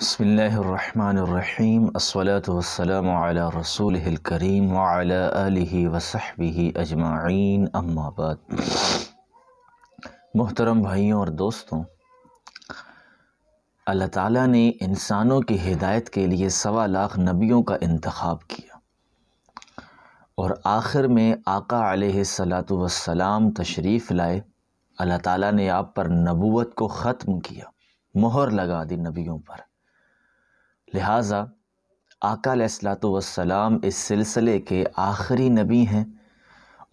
बसमीम अस्सलाम अला रसूल करीम वाली वसहबी अजमाइन अम्माबाद मोहतरम भाइयों और दोस्तों अल्लाह ताला ने इंसानों की हिदायत के लिए सवा लाख नबियों का इंतखब किया और आखिर में आका सलात वसलाम तशरीफ़ लाए अल्लाह ताला ने आप पर नबूत को ख़त्म किया मोहर लगा दी नबियों पर लिहाजा वसलाम इस सिलसिले के आखिरी नबी हैं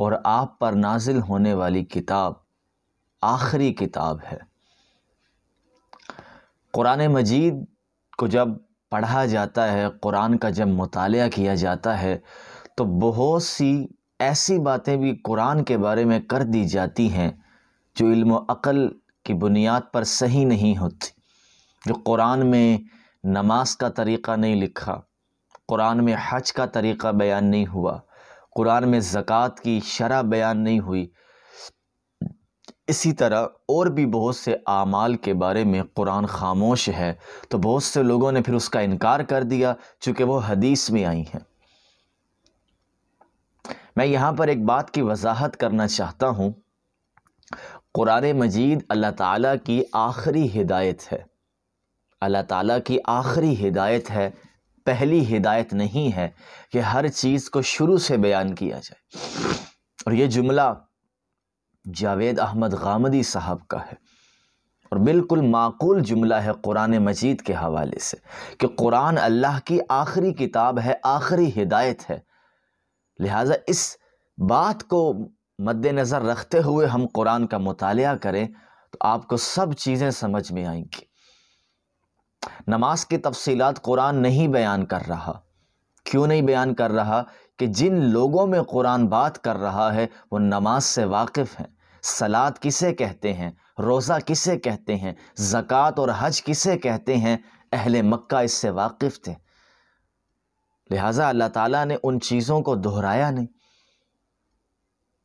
और आप पर नाजिल होने वाली किताब आखिरी किताब है क़ुरान मजीद को जब पढ़ा जाता है क़ुरान का जब मुताल किया जाता है तो बहुत सी ऐसी बातें भी कुरान के बारे में कर दी जाती हैं जो इल्म अक़ल की बुनियाद पर सही नहीं होती जो कुरान में नमाज का तरीक़ा नहीं लिखा कुरान में हज का तरीक़ा बयान नहीं हुआ कुरान में ज़क़़त की शरह बयान नहीं हुई इसी तरह और भी बहुत से आमाल के बारे में कुरान खामोश है तो बहुत से लोगों ने फिर उसका इनकार कर दिया चूँकि वो हदीस में आई हैं मैं यहाँ पर एक बात की वजाहत करना चाहता हूँ कुरान मजीद अल्लाह ताला की आखिरी हिदायत है अल्लाह ताला की आखिरी हिदायत है पहली हिदायत नहीं है कि हर चीज़ को शुरू से बयान किया जाए और ये जुमला जावेद अहमद गामदी साहब का है और बिल्कुल माकूल जुमला है कुरान मजीद के हवाले से कि कुरान अल्लाह की आखिरी किताब है आखिरी हिदायत है लिहाजा इस बात को मद्दनज़र रखते हुए हम कुरान का मताल करें तो आपको सब चीज़ें समझ में आएंगी नमाज की तफसीलात कुरान नहीं बयान कर रहा क्यों नहीं बयान कर रहा कि जिन लोगों में कुरान बात कर रहा है वो नमाज से वाकिफ़ हैं सलाद किसे कहते हैं रोज़ा किसे कहते हैं ज़क़़त और हज किसे कहते हैं अहल मक्का इससे वाकिफ़ थे लिहाजा अल्लाह ताला ने उन चीज़ों को दोहराया नहीं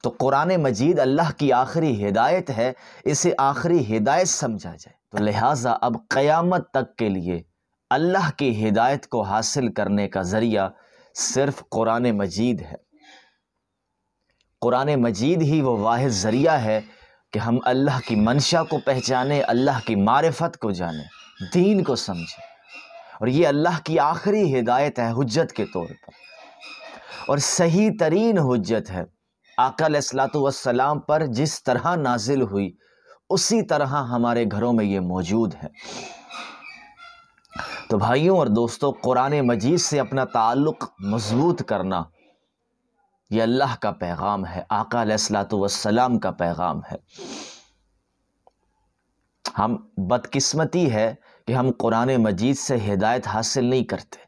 तो कुरान मजीद अल्लाह की आखिरी हिदायत है इसे आखिरी हिदायत समझा जाए तो लिहाजा अब क़यामत तक के लिए अल्लाह की हिदायत को हासिल करने का ज़रिया सिर्फ़ क़ुरान मजीद है क़ुरान मजीद ही वो वाद ज़रिया है कि हम अल्लाह की मंशा को पहचाने अल्लाह की मारफत को जाने दीन को समझें और ये अल्लाह की आखिरी हिदायत है हजत के तौर पर और सही तरीन हजत है आकल असलात वसलाम पर जिस तरह नाजिल हुई उसी तरह हमारे घरों में ये मौजूद है तो भाइयों और दोस्तों कुरान मजीद से अपना ताल्लुक मजबूत करना ये अल्लाह का पैगाम है आका वसलाम का पैगाम है हम बदकिस्मती है कि हम कुरान मजीद से हिदायत हासिल नहीं करते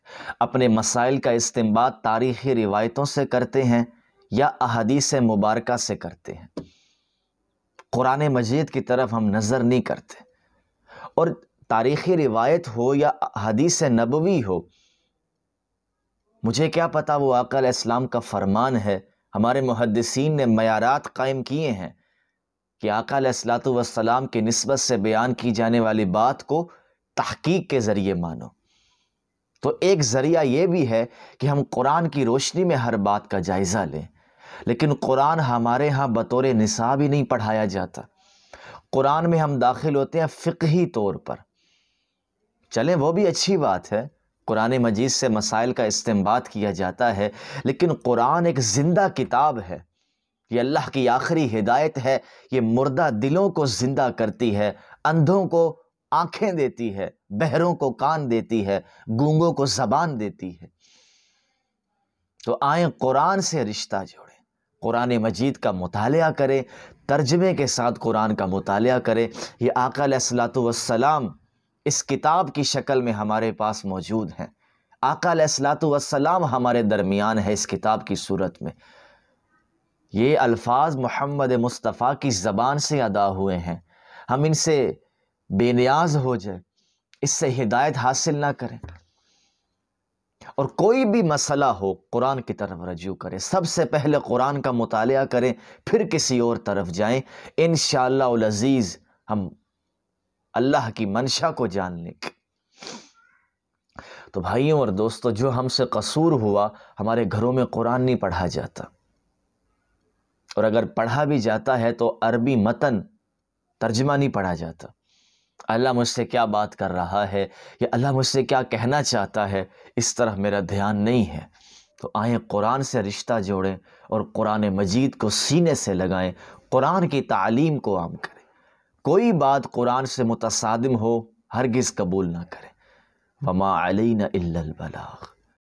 अपने मसाइल का इस्तेमाल तारीख़ी रिवायतों से करते हैं या अहदीस मुबारक से करते हैं कुरान मजीद की तरफ हम नज़र नहीं करते और तारीख़ी रिवायत हो या हदीस नबवी हो मुझे क्या पता वो आकल इस्लाम का फरमान है हमारे मुहदसिन ने मैारात कायम किए हैं कि आकल असलातम की नस्बत से बयान की जाने वाली बात को तहकीक के ज़रिए मानो तो एक ज़रिया ये भी है कि हम कुरान की रोशनी में हर बात का जायज़ा लें लेकिन कुरान हमारे यहाँ बतौर निसाब ही नहीं पढ़ाया जाता कुरान में हम दाखिल होते हैं फ़िकही तौर पर चलें वो भी अच्छी बात है कुरान मजीद से मसाइल का इस्तेमाल किया जाता है लेकिन कुरान एक ज़िंदा किताब है ये अल्लाह की आखिरी हिदायत है ये मुर्दा दिलों को ज़िंदा करती है अंधों को आँखें देती है बहरों को कान देती है गूंगों को ज़बान देती है तो आए कुरान से रिश्ता जोड़े कुरान मजीद का मताल करें तर्जमे के साथ कुरान का मताल करें ये आकालतम इस किताब की शक्ल में हमारे पास मौजूद हैं आकालतम हमारे दरमियान है इस किताब की सूरत में ये अल्फाज मोहम्मद मुस्तफ़ा की ज़बान से अदा हुए हैं हम इनसे बेनियाज हो जाए इससे हिदायत हासिल ना करें और कोई भी मसला हो कुरान की तरफ रजू करें सबसे पहले कुरान का मताल करें फिर किसी और तरफ जाएं इन शज़ीज़ हम अल्लाह की मंशा को जान लेंगे तो भाइयों और दोस्तों जो हमसे कसूर हुआ हमारे घरों में कुरान नहीं पढ़ा जाता और अगर पढ़ा भी जाता है तो अरबी मतन तर्जमा नहीं पढ़ा जाता अल्लाह मुझसे क्या बात कर रहा है या अल्लाह मुझसे क्या कहना चाहता है इस तरफ मेरा ध्यान नहीं है तो आए कुरान से रिश्ता जोड़ें और कुरान मजीद को सीने से लगाएं कुरान की तालीम को आम करें कोई बात कुरान से मुतसादम हो हरगिज़ कबूल ना करें वमा अलैना इल्लल बलाग